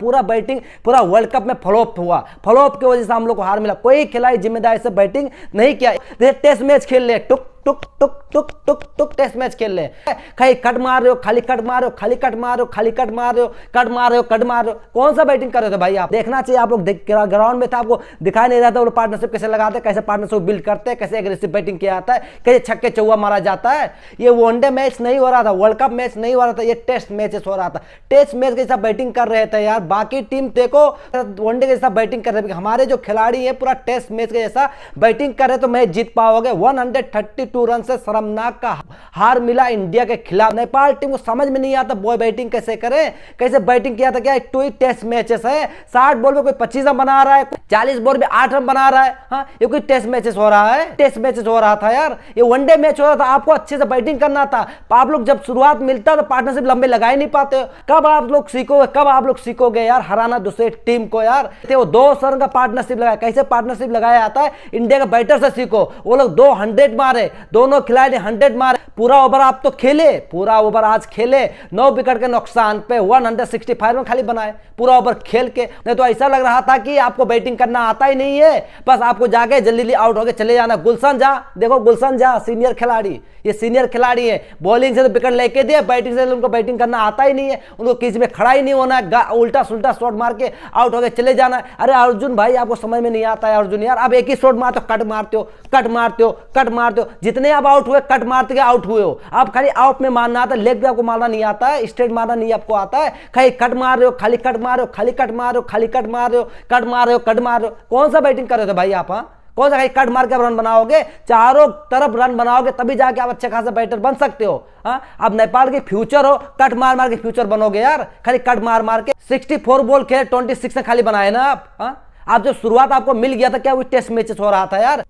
पूरा बैटिंग पूरा World Cup में फ्लॉप हुआ फ्लॉप की वजह से हम लोग को हार मिला कोई खिलाड़ी जिम्मेदारी से बैटिंग नहीं किया टेस्ट मैच खेल ले टुक टुक टुक टुक टुक टुक टेस्ट मैच खेल रहे हैं खाली कट मार रहे हो खाली कट मार रहे हो खाली कट मार रहे हो खाली कट मार रहे हो कट मार रहे हो कट मार रहे हो कौन सा बैटिंग कर रहे थे भाई आप देखना चाहिए आप लोग ग्राउंड में था आपको दिखाई नहीं रहा था पार्टनरशिप कैसे लगाते कैसे पार्टनरशिप बिल्ड करते कैसे एग्रेसिव बैटिंग किया जाता है कैसे छक्के चौवा मारा जाता है ये वनडे मैच नहीं हो रहा था वर्ल्ड कप मैच नहीं हो रहा था ये टेस्ट मैचेस हो रहा था टेस्ट मैच के साथ बैटिंग कर रहे थे यार बाकी टीम देखो वनडे के साथ बैटिंग कर रहे हमारे जो खिलाड़ी है पूरा टेस्ट मैच के जैसा बैटिंग कर रहे तो मैच जीत पाओगे one hundred thirty two run से शर्मनाक का हार मिला इंडिया के खिलाफ नेपाल टीम को समझ में नहीं आता बॉय बैटिंग कैसे करें कैसे बैटिंग किया था क्या टू टेस्ट मैचेस है साठ बॉल में कोई पच्चीस रन बना रहा है चालीस बॉल में आठ रन बना रहा है हाँ ये कोई टेस्ट मैचेस हो रहा है टेस्ट मैचेस हो रहा था यार ये वनडे मैच हो रहा था आपको अच्छे से बैटिंग करना था आप लोग जब शुरुआत मिलता तो पार्टनरशिप लंबे लगा ही नहीं पाते कब आप लोग सीखोगे कब आप लोग सीखोगे यार हराना दूसरे टीम को यार वो दो सर का पार्टनरशिप लगाया कैसे पार्टनरशिप लगाया आता है इंडिया के बैटर से सीखो वो लोग दो हंड्रेड मारे दोनों खिलाड़ी हंड्रेड मार पूरा ओवर आप तो खेले पूरा ओवर आज खेले नौ विकेट के नुकसान पे one hundred sixty five run खाली बनाए पूरा ओवर खेल के नहीं तो ऐसा लग रहा था कि आपको बैटिंग करना आता ही नहीं है बस आपको जाके जल्दी जल्दी आउट होकर चले जाना गुलशन झा देखो गुलशन झा सीनियर खिलाड़ी ये सीनियर खिलाड़ी है बॉलिंग से तो विकेट लेके दिया बैटिंग से तो उनको बैटिंग करना आता ही नहीं है उनको किसी में खड़ा ही नहीं होना है उल्टा सुल्टा शॉट मार के आउट होकर चले जाना अरे अर्जुन भाई आपको समझ में नहीं आता है अर्जुन यार आप एक ही शॉट तो मारते हो कट मारते हो कट मारते हो कट मारते हो जितने आप आउट हुए कट मारते के आउट हुए हो आप खाली आउट में मारना आता है लेग भी आपको मारना नहीं आता है स्ट्रेट मारना नहीं आपको आता है खाली कट मार रहे हो खाली कट मार रहे हो खाली कट मार रहे हो खाली कट मार रहे हो कट मार रहे हो कट मार रहे हो कौन सा बैटिंग कर रहे थे भाई आप हाँ कौन सा कट मार के रन बनाओगे चारों तरफ रन बनाओगे तभी जाके आप अच्छे खासा बैटर बन सकते हो अब नेपाल के फ्यूचर हो कट मार मार के फ्यूचर बनोगे यार खाली कट मार मार के 64 बॉल खेले 26 ने खाली बनाए ना आप आप जब शुरुआत आपको मिल गया था क्या वो टेस्ट मैचेस हो रहा था यार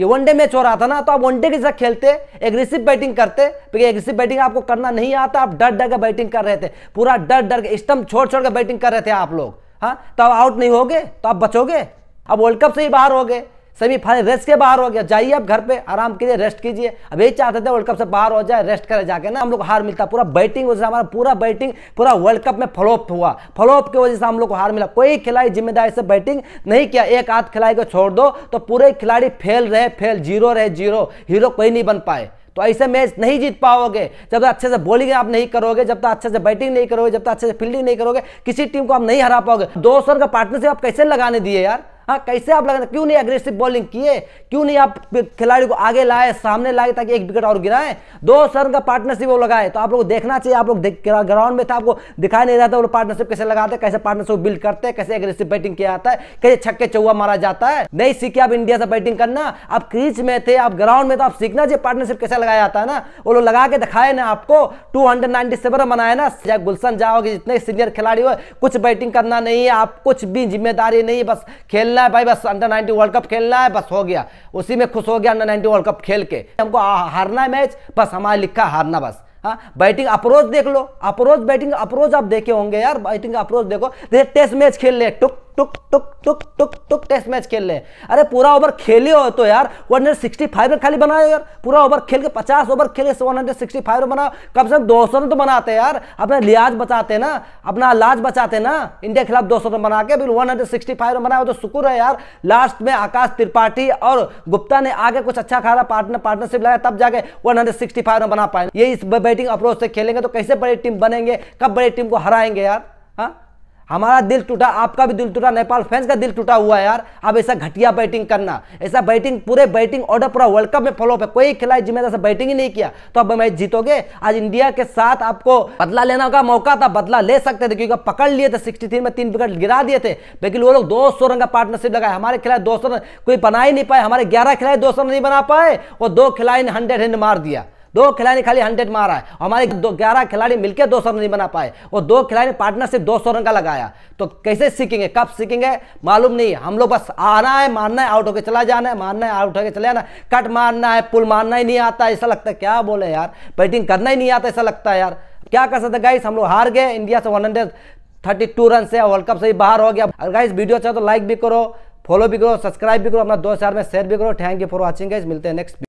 ये वनडे मैच हो रहा था ना तो आप वनडे के साथ खेलते एग्रेसिव बैटिंग करते क्योंकि एग्रेसिव बैटिंग आपको करना नहीं आता आप डर डर के बैटिंग कर रहे थे पूरा डर डर के स्टम्प छोड़ छोड़ के बैटिंग कर रहे थे आप लोग हाँ तो आउट नहीं होगे तो आप बचोगे अब वर्ल्ड कप से ही बाहर हो गए सेमीफाइनल रेस्ट के बाहर हो गया जाइए आप घर पे आराम के लिए रेस्ट कीजिए अब यही चाहते थे वर्ल्ड कप से बाहर हो जाए रेस्ट करे जाके ना हम लोग हार मिलता पूरा बैटिंग वजह से हमारा पूरा बैटिंग पूरा वर्ल्ड कप में फ्लॉप हुआ फ्लॉप की वजह से हम लोग को हार मिला कोई खिलाड़ी जिम्मेदारी से बैटिंग नहीं किया एक हाथ खिलाड़ी को छोड़ दो तो पूरे खिलाड़ी फेल रहे फेल जीरो रहे जीरो हीरो कोई नहीं बन पाए तो ऐसे मैच नहीं जीत पाओगे जब तक अच्छे से बॉलिंग आप नहीं करोगे जब तक अच्छे से बैटिंग नहीं करोगे जब तक अच्छे से फील्डिंग नहीं करोगे किसी टीम को आप नहीं हरा पाओगे दो सौ का पार्टनरशिप आप कैसे लगाने दिए यार हाँ कैसे आप लगा क्यों नहीं अग्रेसिव बॉलिंग किए क्यों नहीं आप खिलाड़ी को आगे लाए सामने लाए ताकि एक विकेट और गिराएं दो सर का पार्टनरशिप वो लगाए तो आप लोग देखना चाहिए आप लोग ग्राउंड में था आपको दिखाई नहीं रहा था वो पार्टनरशिप कैसे लगाते कैसे पार्टनरशिप बिल्ड करते हैं कैसे अग्रेसिव बैटिंग किया जाता है कैसे छक्के चौवा मारा जाता है नहीं सीखे आप इंडिया से बैटिंग करना आप क्रीज में थे आप ग्राउंड में तो आप सीखना चाहिए पार्टनरशिप कैसे लगाया जाता है ना वो लोग लगा के दिखाए ना आपको टू रन बनाया ना या गुलशन जाओगे जितने सीनियर खिलाड़ी हो कुछ बैटिंग करना नहीं है आप कुछ भी जिम्मेदारी नहीं है बस खेलना खेलना है भाई बस अंडर नाइनटी वर्ल्ड कप खेलना है बस हो गया उसी में खुश हो गया अंडर नाइनटी वर्ल्ड कप खेल के हमको हारना है मैच बस हमारा लिखा हारना बस हाँ बैटिंग अप्रोच देख लो अप्रोच बैटिंग अप्रोच आप देखे होंगे यार बैटिंग अप्रोच देखो जैसे टेस्ट मैच खेल ले टुक टुक टुक टुक टुक टुक टेस्ट मैच खेल ले अरे पूरा ओवर खेले हो तो यार 165 रन खाली बनाए यार पूरा ओवर खेल के 50 ओवर खेल के 165 रन बनाओ कम से कम 200 रन तो बनाते हैं यार अपने लिहाज बचाते ना अपना लाज बचाते ना इंडिया के खिलाफ 200 रन बना के फिर 165 रन बनाए तो शुक्र है यार लास्ट में आकाश त्रिपाठी और गुप्ता ने आगे कुछ अच्छा खासा पार्टनर पार्टनरशिप लगाया तब जाके 165 रन बना पाए ये इस बैटिंग अप्रोच से खेलेंगे तो कैसे बड़ी टीम बनेंगे कब बड़ी टीम को हराएंगे यार हाँ हमारा दिल टूटा आपका भी दिल टूटा नेपाल फैंस का दिल टूटा हुआ है यार अब ऐसा घटिया बैटिंग करना ऐसा बैटिंग पूरे बैटिंग ऑर्डर पूरा वर्ल्ड कप में फॉलोअप है कोई खिलाड़ी जिम्मेदार से बैटिंग ही नहीं किया तो अब मैच जीतोगे आज इंडिया के साथ आपको बदला लेना का मौका था बदला ले सकते थे क्योंकि पकड़ लिए थे सिक्सटी में तीन विकेट गिरा दिए थे लेकिन वो लोग दो सौ रन का पार्टनरशिप लगाए हमारे खिलाड़ी दो रन कोई बना ही नहीं पाए हमारे ग्यारह खिलाड़ी दो नहीं बना पाए और दो खिलाड़ी ने हंड्रेड हंड मार दिया दो खिलाड़ी खाली हंड्रेड मारा है हमारे दो ग्यारह खिलाड़ी मिलकर दो सौ रन नहीं बना पाए और दो खिलाड़ी पार्टनरशिप दो सौ रन का लगाया तो कैसे सीखेंगे कब सीखेंगे मालूम नहीं हम लोग बस आना है मारना है आउट होकर चला जाना है मारना है आउट होकर चले जाना कट मारना है पुल मारना ही नहीं आता ऐसा लगता है क्या बोले यार बैटिंग करना ही नहीं आता ऐसा लगता है यार क्या कर सकते गाइस हम लोग हार गए इंडिया से one hundred thirty two run से वर्ल्ड कप से ही बाहर हो गया अगर गाइस वीडियो अच्छा तो लाइक भी करो फॉलो भी करो सब्सक्राइब भी करो अपना दोस्त यार में शेयर भी करो thank you for watching guys मिलते हैं नेक्स्ट